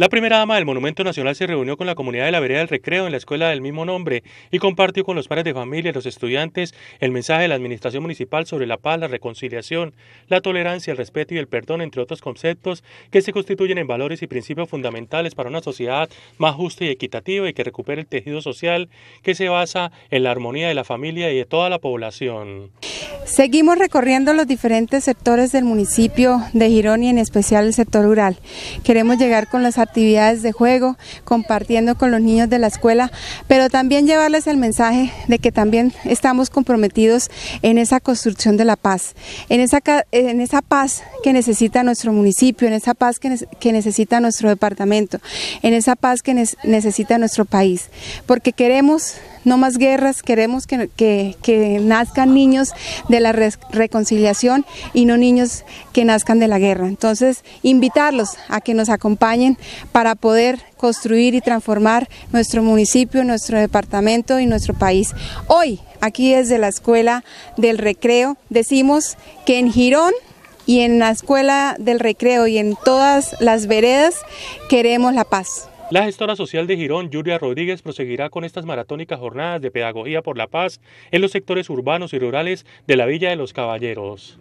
La primera dama del Monumento Nacional se reunió con la comunidad de la Vereda del Recreo en la escuela del mismo nombre y compartió con los padres de familia y los estudiantes el mensaje de la Administración Municipal sobre la paz, la reconciliación, la tolerancia, el respeto y el perdón, entre otros conceptos que se constituyen en valores y principios fundamentales para una sociedad más justa y equitativa y que recupere el tejido social que se basa en la armonía de la familia y de toda la población. Seguimos recorriendo los diferentes sectores del municipio de Girón y en especial el sector rural. Queremos llegar con las actividades de juego, compartiendo con los niños de la escuela, pero también llevarles el mensaje de que también estamos comprometidos en esa construcción de la paz, en esa, en esa paz que necesita nuestro municipio, en esa paz que, necesita nuestro departamento, en esa paz que necesita nuestro país, porque queremos no más guerras, queremos que nazcan niños de la reconciliación y no niños que nazcan de la guerra. Entonces, invitarlos a que nos acompañen para poder construir y transformar nuestro municipio, nuestro departamento y nuestro país. Hoy, aquí desde la Escuela del Recreo, decimos que en Girón y en la Escuela del Recreo y en todas las veredas queremos la paz. La gestora social de Girón, Julia Rodríguez, proseguirá con estas maratónicas jornadas de pedagogía por la paz en los sectores urbanos y rurales de la Villa de los Caballeros.